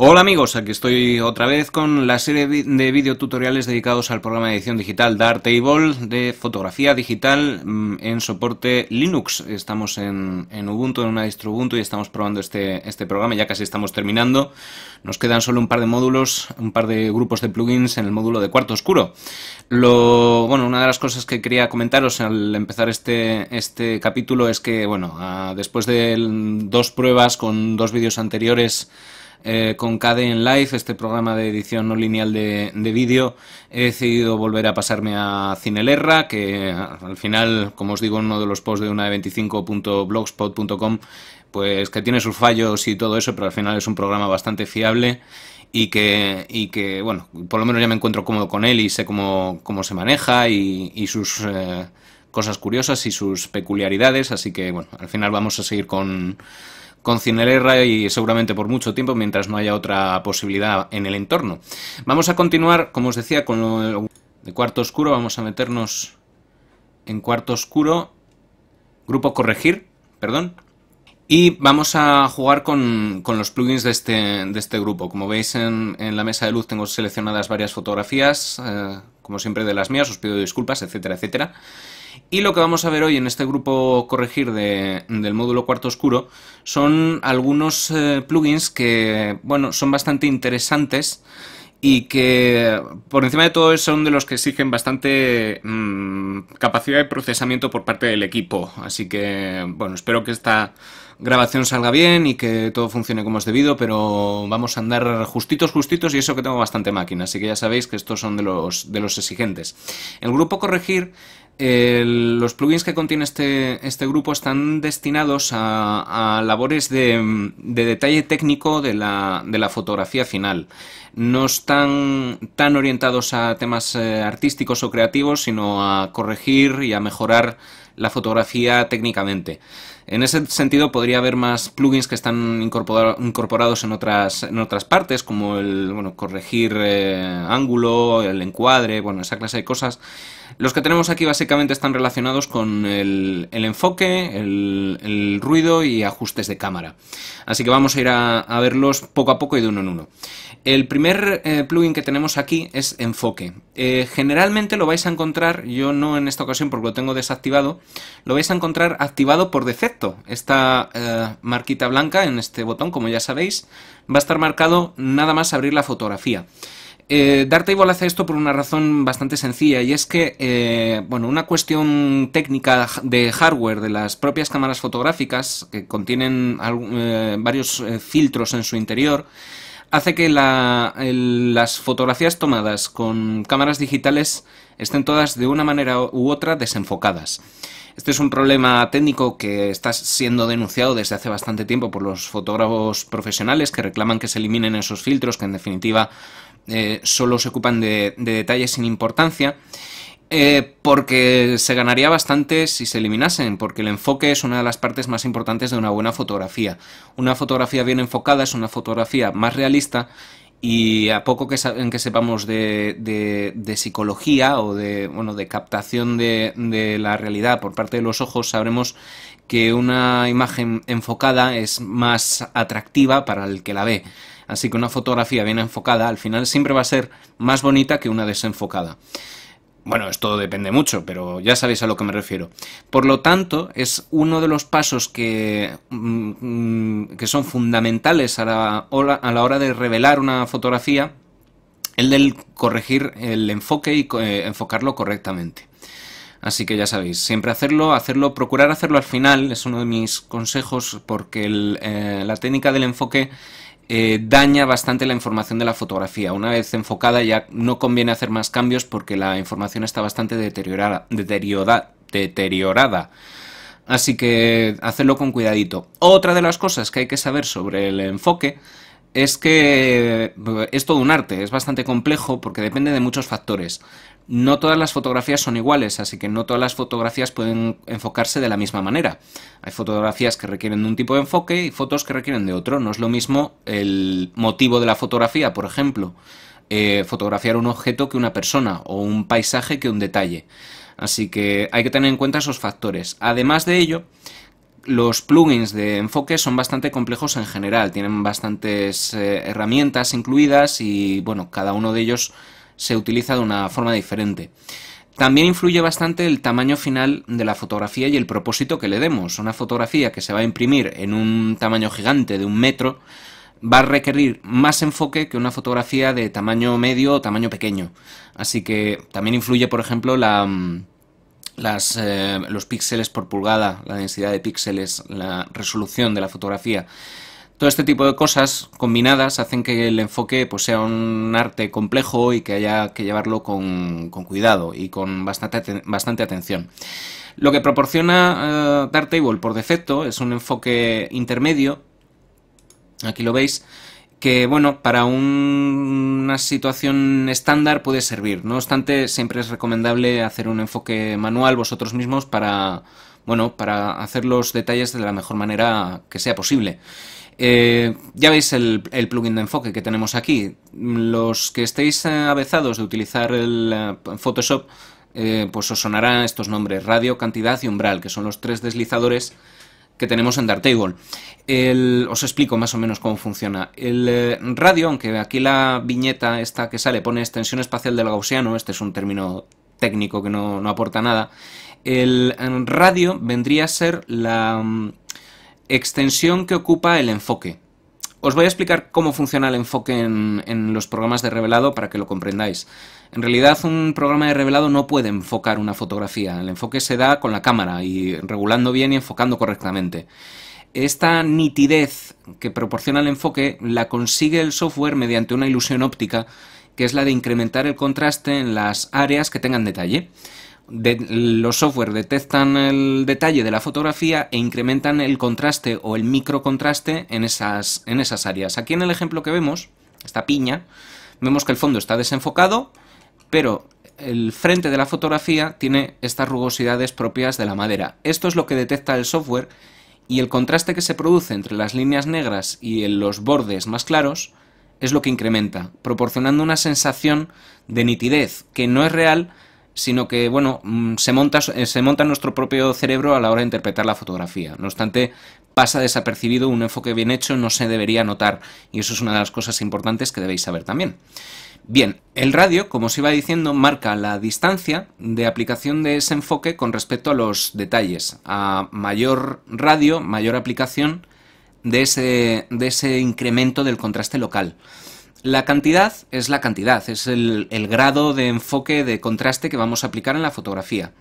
Hola amigos, aquí estoy otra vez con la serie de videotutoriales dedicados al programa de edición digital Darktable de fotografía digital mm, en soporte Linux. Estamos en, en Ubuntu, en una distro Ubuntu y estamos probando este, este programa, ya casi estamos terminando. Nos quedan solo un par de módulos, un par de grupos de plugins en el módulo de cuarto oscuro. Lo, bueno, una de las cosas que quería comentaros al empezar este, este capítulo es que, bueno, ah, después de dos pruebas con dos vídeos anteriores, eh, con en Live, este programa de edición no lineal de, vídeo, he decidido volver a pasarme a Cinelerra, que ah, al final, como os digo, en uno de los posts de una de 25.blogspot.com, pues que tiene sus fallos y todo eso, pero al final es un programa bastante fiable y que, y que bueno, por lo menos ya me encuentro cómodo con él y sé cómo, cómo se maneja y, sus... Eh, cosas curiosas y sus peculiaridades, así que bueno, al final vamos a seguir con, con Cinelera y seguramente por mucho tiempo mientras no haya otra posibilidad en el entorno. Vamos a continuar, como os decía, con de cuarto oscuro. Vamos a meternos en cuarto oscuro, grupo corregir, perdón. Y vamos a jugar con, con los plugins de este, de este, grupo. Como veis en, la mesa de luz tengo seleccionadas varias fotografías, eh, como siempre de las mías, os pido disculpas, etcétera, etcétera. Y lo que vamos a ver hoy en este grupo corregir del módulo cuarto oscuro son algunos eh, plugins que, bueno, son bastante interesantes y que por encima de todo son de los que exigen bastante mm, capacidad de procesamiento por parte del equipo. Así que, bueno, espero que esta grabación salga bien y que todo funcione como es debido, pero vamos a andar justitos, justitos y eso que tengo bastante máquina, así que ya sabéis que estos son de los, de los exigentes. El grupo corregir los plugins que contiene este, este grupo están destinados a, labores de, detalle técnico de la, fotografía final. No están tan orientados a temas eh, artísticos o creativos, sino a corregir y a mejorar la fotografía técnicamente. En ese sentido podría haber más plugins que están incorporados en otras, partes, como el corregir eh, ángulo, el encuadre, bueno, esa clase de cosas los que tenemos aquí básicamente están relacionados con el, enfoque, el, ruido y ajustes de cámara. Así que vamos a ir a, verlos poco a poco y de uno en uno. El primer eh, plugin que tenemos aquí es enfoque. Eh, generalmente lo vais a encontrar, yo no en esta ocasión porque lo tengo desactivado, lo vais a encontrar activado por defecto. Esta eh, marquita blanca en este botón, como ya sabéis, va a estar marcado nada más abrir la fotografía. Eh, table hace esto por una razón bastante sencilla y es que, eh, bueno, una cuestión técnica de hardware de las propias cámaras fotográficas que contienen eh, varios eh, filtros en su interior hace que las fotografías tomadas con cámaras digitales estén todas de una manera u otra desenfocadas. Este es un problema técnico que está siendo denunciado desde hace bastante tiempo por los fotógrafos profesionales que reclaman que se eliminen esos filtros que en definitiva eh, solo se ocupan de, detalles sin importancia. Eh, porque se ganaría bastante si se eliminasen, porque el enfoque es una de las partes más importantes de una buena fotografía. Una fotografía bien enfocada es una fotografía más realista y a poco que, en que sepamos de, psicología o de, bueno, de captación de, la realidad por parte de los ojos, sabremos que una imagen enfocada es más atractiva para el que la ve. Así que una fotografía bien enfocada al final siempre va a ser más bonita que una desenfocada. Bueno, esto depende mucho, pero ya sabéis a lo que me refiero. Por lo tanto, es uno de los pasos que, mm, mm, que son fundamentales a la, hora, de revelar una fotografía, el del corregir el enfoque y eh, enfocarlo correctamente. Así que ya sabéis, siempre hacerlo, hacerlo, procurar hacerlo al final, es uno de mis consejos, porque eh, la técnica del enfoque eh, daña bastante la información de la fotografía. Una vez enfocada ya no conviene hacer más cambios porque la información está bastante deteriorada. deteriorada, deteriorada. Así que hacerlo con cuidadito. Otra de las cosas que hay que saber sobre el enfoque es que es todo un arte, es bastante complejo porque depende de muchos factores. No todas las fotografías son iguales, así que no todas las fotografías pueden enfocarse de la misma manera. Hay fotografías que requieren de un tipo de enfoque y fotos que requieren de otro. No es lo mismo el motivo de la fotografía, por ejemplo, eh, fotografiar un objeto que una persona o un paisaje que un detalle. Así que hay que tener en cuenta esos factores. Además de ello, los plugins de enfoque son bastante complejos en general, tienen bastantes eh, herramientas incluidas y bueno, cada uno de ellos se utiliza de una forma diferente. También influye bastante el tamaño final de la fotografía y el propósito que le demos. Una fotografía que se va a imprimir en un tamaño gigante de un metro va a requerir más enfoque que una fotografía de tamaño medio o tamaño pequeño. Así que también influye, por ejemplo, la, mm, las, eh, los píxeles por pulgada, la densidad de píxeles, la resolución de la fotografía. Todo este tipo de cosas combinadas hacen que el enfoque pues, sea un arte complejo y que haya que llevarlo con, cuidado y con bastante, bastante atención. Lo que proporciona eh, Darktable por defecto es un enfoque intermedio, aquí lo veis, que bueno, para una situación estándar puede servir. No obstante, siempre es recomendable hacer un enfoque manual vosotros mismos para, bueno, para hacer los detalles de la mejor manera que sea posible. Eh, ya veis el, plugin de enfoque que tenemos aquí. Los que estéis avezados de utilizar el eh, Photoshop, eh, pues os sonarán estos nombres, radio, cantidad y umbral, que son los tres deslizadores que tenemos en Darktable. El, os explico más o menos cómo funciona. El eh, radio, aunque aquí la viñeta esta que sale pone extensión espacial del gaussiano, este es un término técnico que no, aporta nada, el, radio vendría a ser la mm, extensión que ocupa el enfoque. Os voy a explicar cómo funciona el enfoque en, los programas de revelado para que lo comprendáis. En realidad un programa de revelado no puede enfocar una fotografía, el enfoque se da con la cámara y regulando bien y enfocando correctamente. Esta nitidez que proporciona el enfoque la consigue el software mediante una ilusión óptica que es la de incrementar el contraste en las áreas que tengan detalle los software detectan el detalle de la fotografía e incrementan el contraste o el microcontraste en esas, en esas áreas. Aquí en el ejemplo que vemos, esta piña, vemos que el fondo está desenfocado, pero el frente de la fotografía tiene estas rugosidades propias de la madera. Esto es lo que detecta el software y el contraste que se produce entre las líneas negras y los bordes más claros es lo que incrementa, proporcionando una sensación de nitidez que no es real, sino que, bueno, mm, se monta, eh, nuestro propio cerebro a la hora de interpretar la fotografía. No obstante, pasa desapercibido, un enfoque bien hecho no se debería notar, y eso es una de las cosas importantes que debéis saber también. Bien, el radio, como os iba diciendo, marca la distancia de aplicación de ese enfoque con respecto a los detalles. A mayor radio, mayor aplicación de ese, de ese incremento del contraste local. La cantidad es la cantidad, es el, grado de enfoque, de contraste que vamos a aplicar en la fotografía.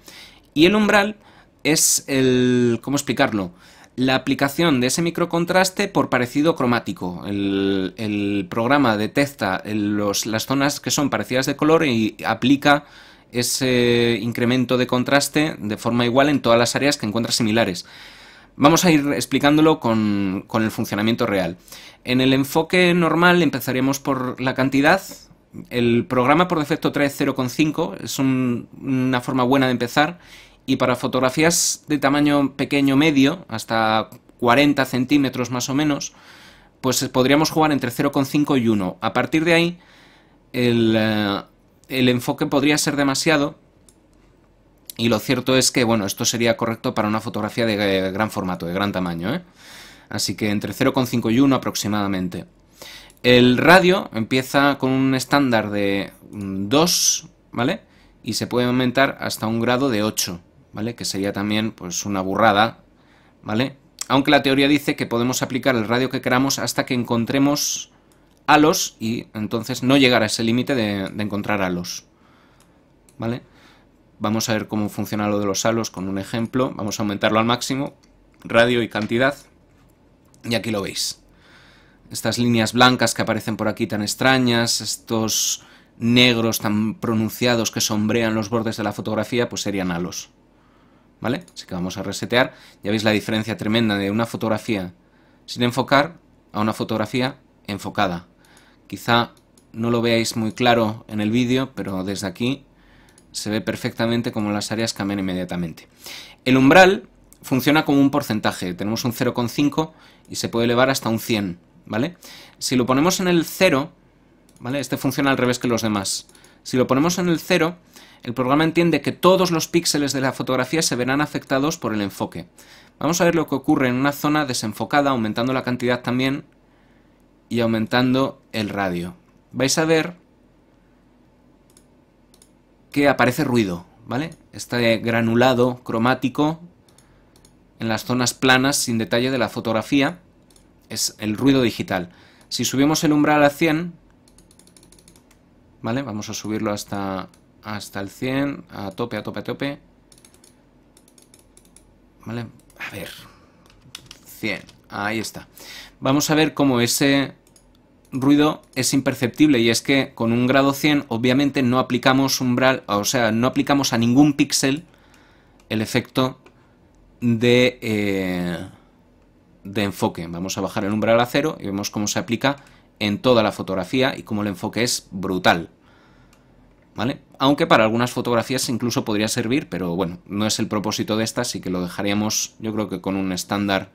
Y el umbral es el... ¿cómo explicarlo? La aplicación de ese microcontraste por parecido cromático. El, programa detecta las zonas que son parecidas de color y aplica ese incremento de contraste de forma igual en todas las áreas que encuentra similares. Vamos a ir explicándolo con, el funcionamiento real. En el enfoque normal empezaríamos por la cantidad, el programa por defecto trae 0,5, es una forma buena de empezar. Y para fotografías de tamaño pequeño medio, hasta 40 centímetros más o menos, pues podríamos jugar entre 0,5 y 1. A partir de ahí, el eh, enfoque podría ser demasiado y lo cierto es que, bueno, esto sería correcto para una fotografía de eh, gran formato, de gran tamaño, ¿eh? Así que entre 0,5 y 1 aproximadamente. El radio empieza con un estándar de 2, mm, ¿vale? Y se puede aumentar hasta un grado de 8, ¿vale? Que sería también, pues, una burrada, ¿vale? Aunque la teoría dice que podemos aplicar el radio que queramos hasta que encontremos halos y entonces no llegar a ese límite de, encontrar halos, ¿vale? Vamos a ver cómo funciona lo de los halos con un ejemplo. Vamos a aumentarlo al máximo, radio y cantidad. Y aquí lo veis. Estas líneas blancas que aparecen por aquí tan extrañas, estos negros tan pronunciados que sombrean los bordes de la fotografía, pues serían halos. ¿Vale? Así que vamos a resetear. Ya veis la diferencia tremenda de una fotografía sin enfocar a una fotografía enfocada. Quizá no lo veáis muy claro en el vídeo, pero desde aquí se ve perfectamente como las áreas cambian inmediatamente. El umbral funciona como un porcentaje, tenemos un 0,5 y se puede elevar hasta un 100, ¿vale? Si lo ponemos en el 0, ¿vale? Este funciona al revés que los demás. Si lo ponemos en el 0, el programa entiende que todos los píxeles de la fotografía se verán afectados por el enfoque. Vamos a ver lo que ocurre en una zona desenfocada, aumentando la cantidad también y aumentando el radio. Vais a ver aparece ruido, ¿vale? Este granulado cromático en las zonas planas sin detalle de la fotografía es el ruido digital. Si subimos el umbral a 100, ¿vale? Vamos a subirlo hasta, hasta el 100, a tope, a tope, a tope. ¿Vale? A ver, 100, ahí está. Vamos a ver cómo ese ruido es imperceptible y es que con un grado 100 obviamente no aplicamos umbral, o sea, no aplicamos a ningún píxel el efecto de, eh, de enfoque. Vamos a bajar el umbral a cero y vemos cómo se aplica en toda la fotografía y cómo el enfoque es brutal. ¿Vale? Aunque para algunas fotografías incluso podría servir, pero bueno, no es el propósito de esta, así que lo dejaríamos yo creo que con un estándar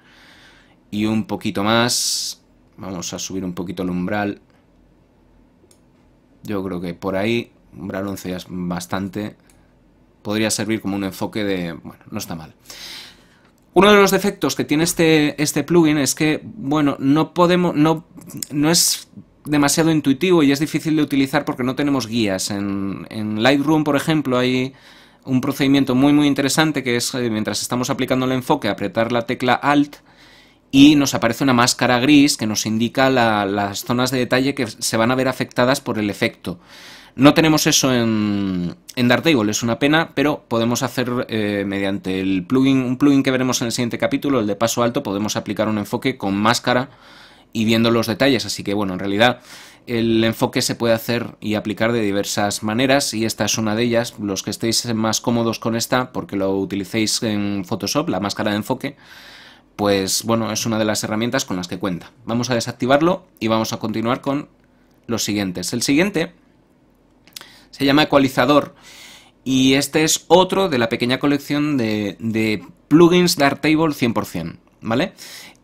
y un poquito más Vamos a subir un poquito el umbral. Yo creo que por ahí, umbral 11 ya es bastante. Podría servir como un enfoque de... Bueno, no está mal. Uno de los defectos que tiene este, este plugin es que, bueno, no podemos... No, no es demasiado intuitivo y es difícil de utilizar porque no tenemos guías. En, en, Lightroom, por ejemplo, hay un procedimiento muy muy interesante que es eh, mientras estamos aplicando el enfoque, apretar la tecla Alt y nos aparece una máscara gris que nos indica las zonas de detalle que se van a ver afectadas por el efecto. No tenemos eso en, en Dartable, es una pena, pero podemos hacer eh, mediante el plugin, un plugin que veremos en el siguiente capítulo, el de paso alto, podemos aplicar un enfoque con máscara y viendo los detalles. Así que bueno, en realidad el enfoque se puede hacer y aplicar de diversas maneras y esta es una de ellas. Los que estéis más cómodos con esta, porque lo utilicéis en Photoshop, la máscara de enfoque, pues bueno, es una de las herramientas con las que cuenta. Vamos a desactivarlo y vamos a continuar con los siguientes. El siguiente se llama ecualizador y este es otro de la pequeña colección de, plugins de Table 100%, ¿vale?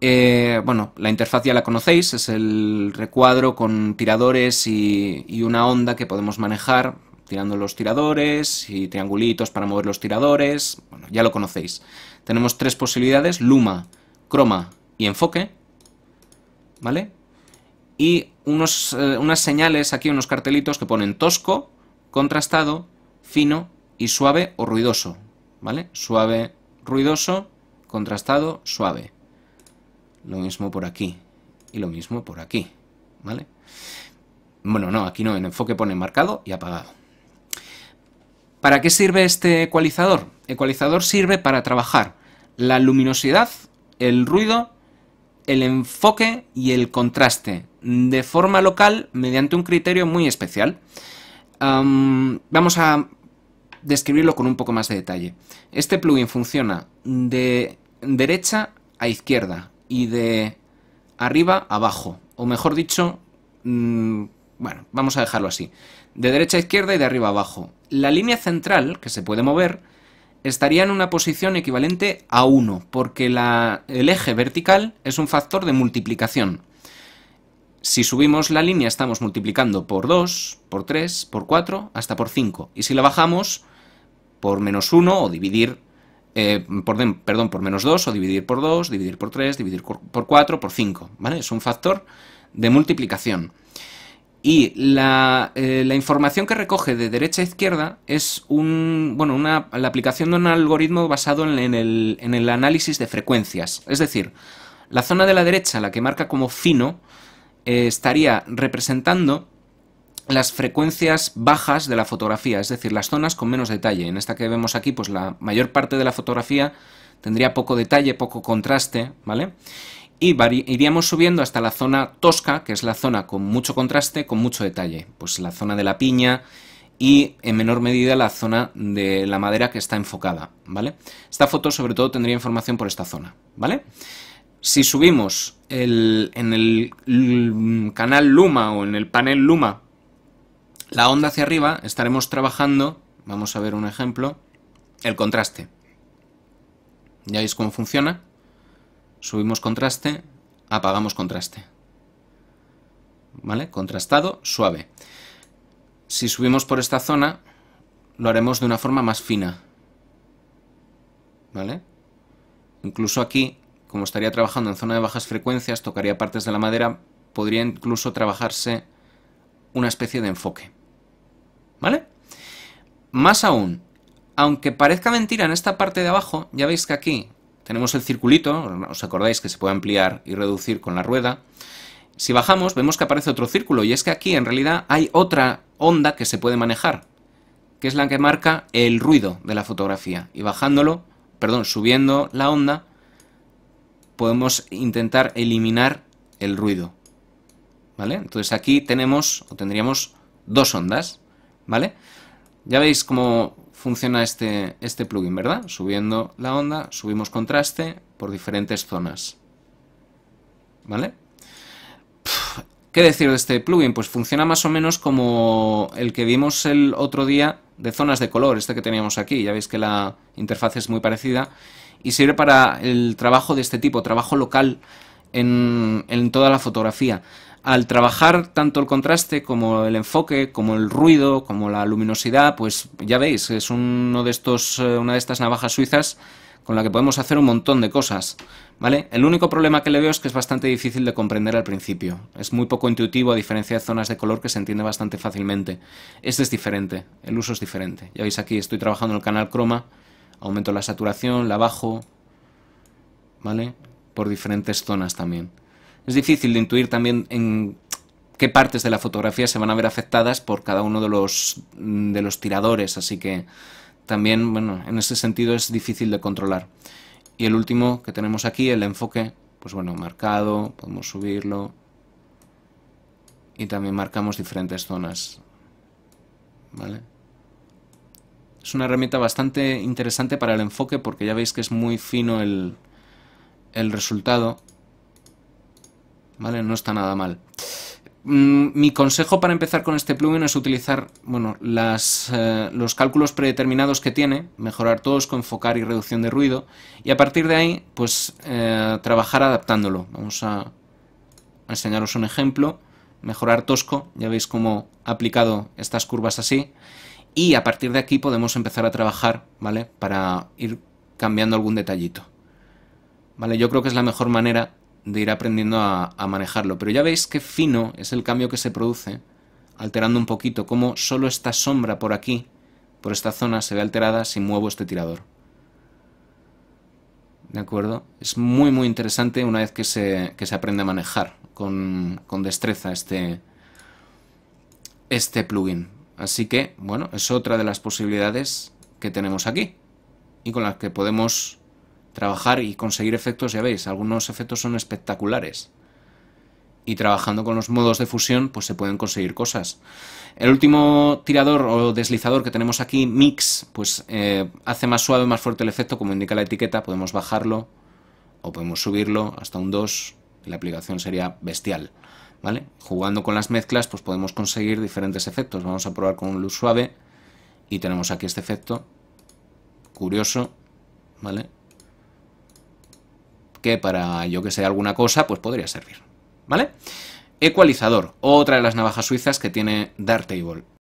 Eh, bueno, la interfaz ya la conocéis, es el recuadro con tiradores y, y una onda que podemos manejar tirando los tiradores y triangulitos para mover los tiradores, bueno, ya lo conocéis. Tenemos tres posibilidades, Luma, croma y enfoque, ¿vale? Y unos, eh, unas señales aquí, unos cartelitos que ponen tosco, contrastado, fino y suave o ruidoso, ¿vale? Suave, ruidoso, contrastado, suave. Lo mismo por aquí y lo mismo por aquí, ¿vale? Bueno, no, aquí no, en enfoque pone marcado y apagado. ¿Para qué sirve este ecualizador? Ecualizador sirve para trabajar la luminosidad el ruido, el enfoque y el contraste, de forma local mediante un criterio muy especial. vamos a describirlo con un poco más de detalle. Este plugin funciona de derecha a izquierda y de arriba a abajo, o mejor dicho, mm, bueno, vamos a dejarlo así, de derecha a izquierda y de arriba a abajo. La línea central, que se puede mover, estaría en una posición equivalente a 1, porque el eje vertical es un factor de multiplicación. Si subimos la línea estamos multiplicando por 2, por 3, por 4, hasta por 5. Y si la bajamos, por menos 1 eh, o dividir, por, perdón, por menos 2 o dividir por 2, dividir por 3, dividir por 4, por 5. Es un factor de multiplicación. Y eh, la, información que recoge de derecha a izquierda es un, bueno, la aplicación de un algoritmo basado en, el, análisis de frecuencias. Es decir, la zona de la derecha, la que marca como fino, eh, estaría representando las frecuencias bajas de la fotografía, es decir, las zonas con menos detalle. En esta que vemos aquí, pues la mayor parte de la fotografía tendría poco detalle, poco contraste, ¿vale? y iríamos subiendo hasta la zona tosca, que es la zona con mucho contraste, con mucho detalle. Pues la zona de la piña y en menor medida la zona de la madera que está enfocada, ¿vale? Esta foto sobre todo tendría información por esta zona, ¿vale? Si subimos en el canal Luma o en el panel Luma la onda hacia arriba, estaremos trabajando, vamos a ver un ejemplo, el contraste. ¿Ya veis cómo funciona? subimos contraste, apagamos contraste. ¿Vale? Contrastado, suave. Si subimos por esta zona, lo haremos de una forma más fina. ¿Vale? Incluso aquí, como estaría trabajando en zona de bajas frecuencias, tocaría partes de la madera, podría incluso trabajarse una especie de enfoque. ¿Vale? Más aún, aunque parezca mentira en esta parte de abajo, ya veis que aquí tenemos el circulito, os acordáis que se puede ampliar y reducir con la rueda. Si bajamos vemos que aparece otro círculo y es que aquí en realidad hay otra onda que se puede manejar, que es la que marca el ruido de la fotografía. Y bajándolo, perdón, subiendo la onda, podemos intentar eliminar el ruido. ¿Vale? Entonces aquí tenemos o tendríamos dos ondas, ¿vale? Ya veis como funciona este, este plugin, ¿verdad? Subiendo la onda, subimos contraste por diferentes zonas. ¿Vale? ¿Qué decir de este plugin? Pues funciona más o menos como el que vimos el otro día de zonas de color, este que teníamos aquí. Ya veis que la interfaz es muy parecida y sirve para el trabajo de este tipo, trabajo local en toda la fotografía al trabajar tanto el contraste como el enfoque, como el ruido, como la luminosidad, pues ya veis, es uno de estos, eh, una de estas navajas suizas con la que podemos hacer un montón de cosas, ¿vale? El único problema que le veo es que es bastante difícil de comprender al principio. Es muy poco intuitivo a diferencia de zonas de color que se entiende bastante fácilmente. Este es diferente, el uso es diferente. Ya veis aquí, estoy trabajando en el canal croma, aumento la saturación, la bajo, ¿vale? Por diferentes zonas también. Es difícil de intuir también en qué partes de la fotografía se van a ver afectadas por cada uno de los, mm, de los tiradores, así que también, bueno, en ese sentido es difícil de controlar. Y el último que tenemos aquí, el enfoque, pues bueno, marcado, podemos subirlo. Y también marcamos diferentes zonas. ¿Vale? Es una herramienta bastante interesante para el enfoque porque ya veis que es muy fino el, el resultado. ¿vale? No está nada mal. Mm, mi consejo para empezar con este plugin es utilizar bueno, las, eh, los cálculos predeterminados que tiene, mejorar todos con focar y reducción de ruido, y a partir de ahí, pues eh, trabajar adaptándolo. Vamos a, enseñaros un ejemplo. Mejorar tosco, ya veis cómo ha aplicado estas curvas así. Y a partir de aquí podemos empezar a trabajar, ¿vale? Para ir cambiando algún detallito. ¿Vale? Yo creo que es la mejor manera de ir aprendiendo a, manejarlo. Pero ya veis qué fino es el cambio que se produce, alterando un poquito, como solo esta sombra por aquí, por esta zona, se ve alterada si muevo este tirador. ¿De acuerdo? Es muy muy interesante una vez que se, aprende a manejar con, con, destreza este, este plugin. Así que, bueno, es otra de las posibilidades que tenemos aquí y con las que podemos trabajar y conseguir efectos, ya veis, algunos efectos son espectaculares. Y trabajando con los modos de fusión, pues se pueden conseguir cosas. El último tirador o deslizador que tenemos aquí, Mix, pues eh, hace más suave, más fuerte el efecto, como indica la etiqueta. Podemos bajarlo o podemos subirlo hasta un 2. la aplicación sería bestial. ¿Vale? Jugando con las mezclas, pues podemos conseguir diferentes efectos. Vamos a probar con un luz suave y tenemos aquí este efecto curioso, ¿vale? que para, yo que sé, alguna cosa, pues podría servir. ¿Vale? Ecualizador, otra de las navajas suizas que tiene Dartable.